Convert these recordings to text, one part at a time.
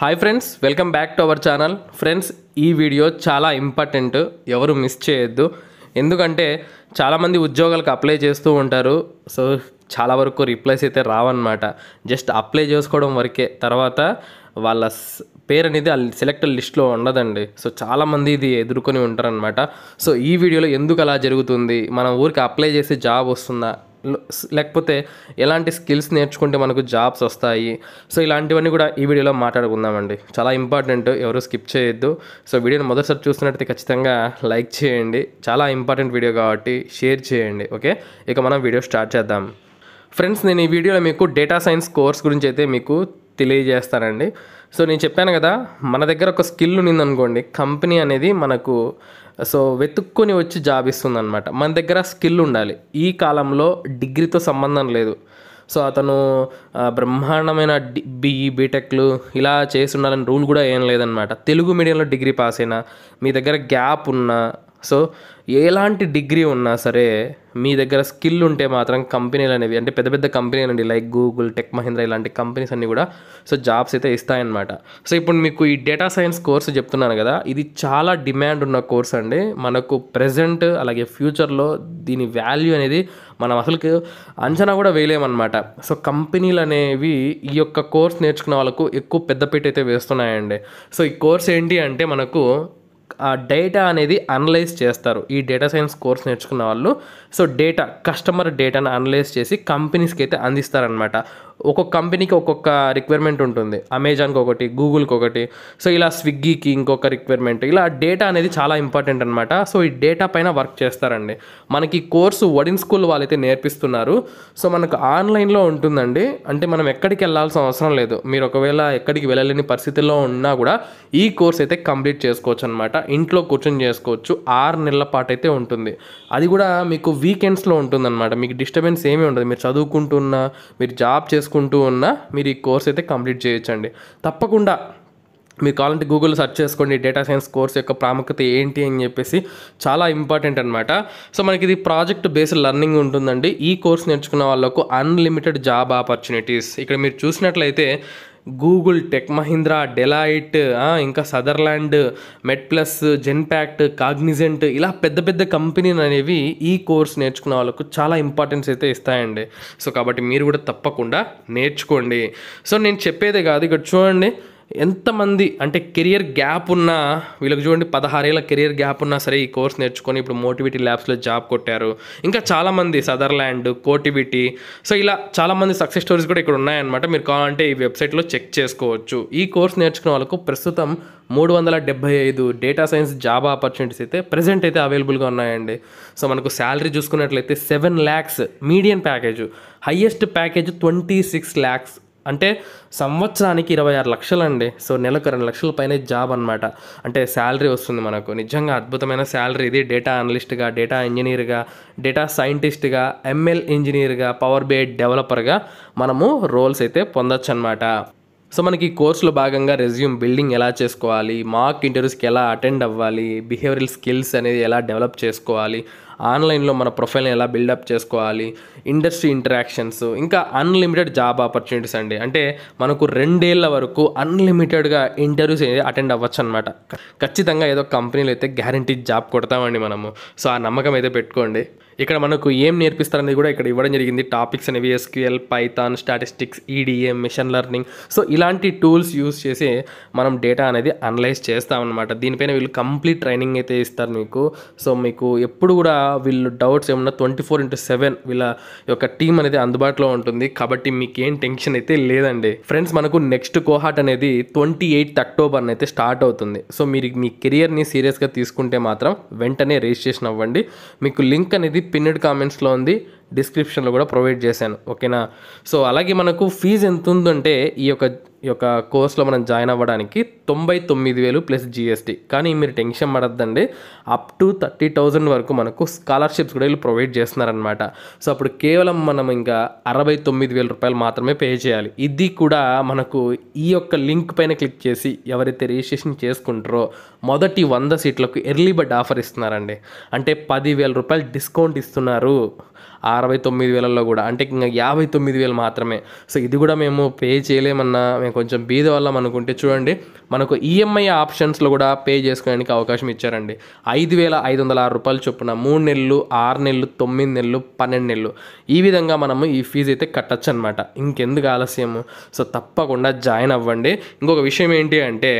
hi friends welcome back to our channel friends ఈ video చాలా important ఎవరు miss చేయొద్దు ఎందుకంటే చాలామంది ఉద్యోగాలకు అప్లై చేస్తూ ఉంటారు సో చాలా వరకు రిప్లైస్ అయితే రావన్నమాట జస్ట్ అప్లై చేసుకోవడం వరకే తర్వాత వాళ్ళ పేరు అనేది ఆ సెలెక్ట్ లిస్ట్లో ఉండదండి సో చాలామంది ఇది ఎదుర్కొని ఉంటారనమాట సో ఈ వీడియోలో ఎందుకు అలా జరుగుతుంది మన ఊరికి అప్లై చేసి జాబ్ వస్తుందా లేకపోతే ఎలాంటి స్కిల్స్ నేర్చుకుంటే మనకు జాబ్స్ వస్తాయి సో ఇలాంటివన్నీ కూడా ఈ వీడియోలో మాట్లాడుకుందామండి చాలా ఇంపార్టెంట్ ఎవరు స్కిప్ చేయొద్దు సో వీడియోని మొదటిసారి చూస్తున్నట్టయితే ఖచ్చితంగా లైక్ చేయండి చాలా ఇంపార్టెంట్ వీడియో కాబట్టి షేర్ చేయండి ఓకే ఇక మనం వీడియో స్టార్ట్ చేద్దాం ఫ్రెండ్స్ నేను ఈ వీడియోలో మీకు డేటా సైన్స్ కోర్స్ గురించి అయితే మీకు తెలియజేస్తానండి సో నేను చెప్పాను కదా మన దగ్గర ఒక స్కిల్ ఉందనుకోండి కంపెనీ అనేది మనకు సో వెతుక్కొని వచ్చి జాబ్ ఇస్తుంది అనమాట మన దగ్గర స్కిల్ ఉండాలి ఈ కాలంలో డిగ్రీతో సంబంధం లేదు సో అతను బ్రహ్మాండమైన డి బీఈ బీటెక్లు ఇలా చేసి ఉండాలని రూల్ కూడా ఏం లేదనమాట తెలుగు మీడియంలో డిగ్రీ పాస్ అయినా మీ దగ్గర గ్యాప్ ఉన్నా సో ఎలాంటి డిగ్రీ ఉన్నా సరే మీ దగ్గర స్కిల్ ఉంటే మాత్రం కంపెనీలు అనేవి అంటే పెద్ద పెద్ద కంపెనీలు అండి లైక్ గూగుల్ టెక్ మహీంద్రా ఇలాంటి కంపెనీస్ అన్నీ కూడా సో జాబ్స్ అయితే ఇస్తాయన్నమాట సో ఇప్పుడు మీకు ఈ డేటా సైన్స్ కోర్సు చెప్తున్నాను కదా ఇది చాలా డిమాండ్ ఉన్న కోర్స్ అండి మనకు ప్రజెంట్ అలాగే ఫ్యూచర్లో దీని వాల్యూ అనేది మనం అసలుకి అంచనా కూడా వేయలేమన్నమాట సో కంపెనీలు అనేవి ఈ యొక్క కోర్స్ నేర్చుకున్న వాళ్ళకు ఎక్కువ పెద్దపీట అయితే వేస్తున్నాయండి సో ఈ కోర్స్ ఏంటి అంటే మనకు ఆ డేటా అనేది అనలైజ్ చేస్తారు ఈ డేటా సైన్స్ కోర్స్ నేర్చుకున్న వాళ్ళు సో డేటా కస్టమర్ డేటాను అనలైజ్ చేసి కంపెనీస్కి అయితే అందిస్తారనమాట ఒక్కొక్క కంపెనీకి ఒక్కొక్క రిక్వైర్మెంట్ ఉంటుంది అమెజాన్కి ఒకటి గూగుల్కి ఒకటి సో ఇలా స్విగ్గీకి ఇంకొక రిక్వైర్మెంట్ ఇలా డేటా అనేది చాలా ఇంపార్టెంట్ అనమాట సో ఈ డేటా పైన వర్క్ చేస్తారండి మనకి కోర్సు వడిన్ స్కూల్ వాళ్ళైతే నేర్పిస్తున్నారు సో మనకు ఆన్లైన్లో ఉంటుందండి అంటే మనం ఎక్కడికి వెళ్ళాల్సిన అవసరం లేదు మీరు ఒకవేళ ఎక్కడికి వెళ్ళలేని పరిస్థితుల్లో ఉన్నా కూడా ఈ కోర్స్ అయితే కంప్లీట్ చేసుకోవచ్చు అనమాట అనమాట ఇంట్లో కూర్చొని చేసుకోవచ్చు ఆరు నెలల పాటు అయితే ఉంటుంది అది కూడా మీకు వీకెండ్స్లో ఉంటుందన్నమాట మీకు డిస్టర్బెన్స్ ఏమీ ఉండదు మీరు చదువుకుంటున్నా మీరు జాబ్ చేసుకుంటూ ఉన్నా మీరు ఈ కోర్స్ అయితే కంప్లీట్ చేయొచ్చండి తప్పకుండా మీరు కావాలంటే గూగుల్ సెర్చ్ చేసుకోండి డేటా సైన్స్ కోర్స్ యొక్క ప్రాముఖ్యత ఏంటి అని చెప్పేసి చాలా ఇంపార్టెంట్ అనమాట సో మనకి ఇది ప్రాజెక్ట్ బేస్డ్ లెర్నింగ్ ఉంటుందండి ఈ కోర్స్ నేర్చుకున్న వాళ్ళకు అన్లిమిటెడ్ జాబ్ ఆపర్చునిటీస్ ఇక్కడ మీరు చూసినట్లయితే గూగుల్ టెక్ మహీంద్రా డెలాయిట్ ఇంకా Sutherland Met plus Genpact Cognizant ఇలా పెద్ద పెద్ద కంపెనీలు అనేవి ఈ కోర్స్ నేర్చుకున్న వాళ్ళకు చాలా ఇంపార్టెన్స్ అయితే ఇస్తాయండి సో కాబట్టి మీరు కూడా తప్పకుండా నేర్చుకోండి సో నేను చెప్పేదే కాదు ఇక్కడ చూడండి ఎంతమంది అంటే కెరియర్ గ్యాప్ ఉన్న వీళ్ళకి చూడండి పదహారేళ్ళ కెరియర్ గ్యాప్ ఉన్నా సరే ఈ కోర్స్ నేర్చుకొని ఇప్పుడు మోటివిటీ ల్యాబ్స్లో జాబ్ కొట్టారు ఇంకా చాలామంది సదర్ల్యాండ్ కోటివిటీ సో ఇలా చాలామంది సక్సెస్ స్టోరీస్ కూడా ఇక్కడ ఉన్నాయన్నమాట మీరు కావాలంటే ఈ వెబ్సైట్లో చెక్ చేసుకోవచ్చు ఈ కోర్స్ నేర్చుకున్న వాళ్ళకు ప్రస్తుతం మూడు వందల డెబ్బై ఐదు డేటా సైన్స్ జాబ్ ఆపర్చునిటీస్ అయితే ప్రజెంట్ అయితే అవైలబుల్గా ఉన్నాయండి సో మనకు శాలరీ చూసుకున్నట్లయితే seven lakhs medium package highest package twenty six lakhs అంటే సంవత్సరానికి ఇరవై ఆరు లక్షలు అండి సో నెలకు రెండు లక్షల పైన జాబ్ అనమాట అంటే శాలరీ వస్తుంది మనకు నిజంగా అద్భుతమైన శాలరీ ఇది డేటా అనలిస్ట్గా డేటా ఇంజనీర్గా డేటా సైంటిస్ట్గా ఎంఎల్ ఇంజనీర్గా పవర్ బే డెవలపర్గా మనము రోల్స్ అయితే పొందొచ్చు అనమాట సో మనకి ఈ కోర్సులో భాగంగా రెజ్యూమ్ బిల్డింగ్ ఎలా చేసుకోవాలి మాక్ ఇంటర్వ్యూస్కి ఎలా అటెండ్ అవ్వాలి బిహేవియల్ స్కిల్స్ అనేది ఎలా డెవలప్ చేసుకోవాలి ఆన్లైన్లో మన ప్రొఫైల్ని ఎలా బిల్డప్ చేసుకోవాలి ఇండస్ట్రీ ఇంటరాక్షన్స్ ఇంకా అన్లిమిటెడ్ జాబ్ ఆపర్చునిటీస్ అండి అంటే మనకు రెండేళ్ల వరకు అన్లిమిటెడ్గా ఇంటర్వ్యూస్ అటెండ్ అవ్వచ్చు అనమాట ఖచ్చితంగా ఏదో కంపెనీలో అయితే గ్యారంటీ జాబ్ కొడతామండి మనము సో ఆ నమ్మకం అయితే పెట్టుకోండి ఇక్కడ మనకు ఏం నేర్పిస్తారనేది కూడా ఇక్కడ ఇవ్వడం జరిగింది టాపిక్స్ అనేవి SQL Python statistics EDA machine learning so ఇలాంటి టూల్స్ యూస్ చేసి మనం డేటా అనేది అనలైజ్ చేస్తామన్నమాట దీనిపైన వీళ్ళు కంప్లీట్ ట్రైనింగ్ అయితే ఇస్తారు మీకు సో మీకు ఎప్పుడు కూడా వీళ్ళు డౌట్స్ ఏమన్నా ట్వంటీ ఫోర్ ఇంటూ సెవెన్ వీళ్ళ యొక్క టీం అనేది అందుబాటులో ఉంటుంది కాబట్టి మీకు ఏం టెన్షన్ అయితే లేదండి ఫ్రెండ్స్ మనకు నెక్స్ట్ కోహాట్ అనేది ట్వంటీ ఎయిత్ అక్టోబర్ని అయితే స్టార్ట్ అవుతుంది సో మీరు మీ కెరియర్ని సీరియస్గా తీసుకుంటే మాత్రం వెంటనే రిజిస్ట్రేషన్ అవ్వండి మీకు లింక్ అనేది పిన్నెడ్ కామెంట్స్లో ఉంది డిస్క్రిప్షన్లో కూడా ప్రొవైడ్ చేశాను ఓకేనా సో అలాగే మనకు ఫీజు ఎంత ఉందంటే ఈ యొక్క ఈ యొక్క కోర్స్లో మనం జాయిన్ అవ్వడానికి తొంభై తొమ్మిది వేలు ప్లస్ జిఎస్టీ కానీ మీరు టెన్షన్ పడద్దండి అప్ టు థర్టీ థౌజండ్ వరకు మనకు స్కాలర్షిప్స్ కూడా వీళ్ళు ప్రొవైడ్ చేస్తున్నారనమాట సో అప్పుడు కేవలం మనం ఇంకా అరవై తొమ్మిది వేల రూపాయలు మాత్రమే పే చేయాలి ఇది కూడా మనకు ఈ యొక్క లింక్ పైన క్లిక్ చేసి ఎవరైతే రిజిస్ట్రేషన్ చేసుకుంటారో మొదటి వంద సీట్లకు ఎర్లీ బర్డ్ ఆఫర్ ఇస్తున్నారండి అంటే పదివేల రూపాయలు డిస్కౌంట్ ఇస్తున్నారు అరవై తొమ్మిది వేలలో కూడా అంటే ఇంకా యాభై తొమ్మిది వేలు మాత్రమే సో ఇది కూడా మేము పే చేయలేమన్నా మేము కొంచెం బీద వాళ్ళం అనుకుంటే చూడండి మనకు ఈఎంఐ e ఆప్షన్స్లో కూడా పే చేసుకోవడానికి అవకాశం ఇచ్చారండి ఐదు వేల ఐదు వందల ఆరు రూపాయలు చొప్పున మూడు నెలలు ఆరు నెలలు తొమ్మిది నెలలు పన్నెండు నెలలు ఈ విధంగా మనము ఈ ఫీజు అయితే కట్టచ్చు అనమాట ఇంకెందుకు ఆలస్యము సో తప్పకుండా జాయిన్ అవ్వండి ఇంకొక విషయం ఏంటి అంటే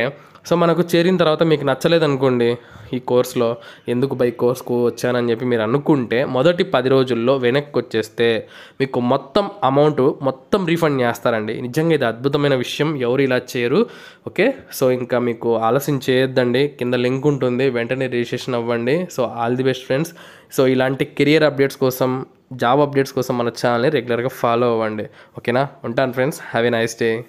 సో మనకు చేరిన తర్వాత మీకు నచ్చలేదు అనుకోండి ఈ కోర్స్లో ఎందుకు బైక్ కోర్స్కు వచ్చానని చెప్పి మీరు అనుకుంటే మొదటి పది రోజుల్లో వెనక్కి వచ్చేస్తే మీకు మొత్తం అమౌంట్ మొత్తం రీఫండ్ చేస్తారండి నిజంగా ఇది అద్భుతమైన విషయం ఎవరు ఇలా చేయరు ఓకే సో ఇంకా మీకు ఆలస్యం చేయొద్దండి కింద లింక్ ఉంటుంది వెంటనే రిజిస్ట్రేషన్ అవ్వండి so all the best friends so ఇలాంటి కెరియర్ అప్డేట్స్ కోసం జాబ్ అప్డేట్స్ కోసం మన ఛానల్ని రెగ్యులర్గా ఫాలో అవ్వండి ఓకేనా ఉంటాను friends have a nice day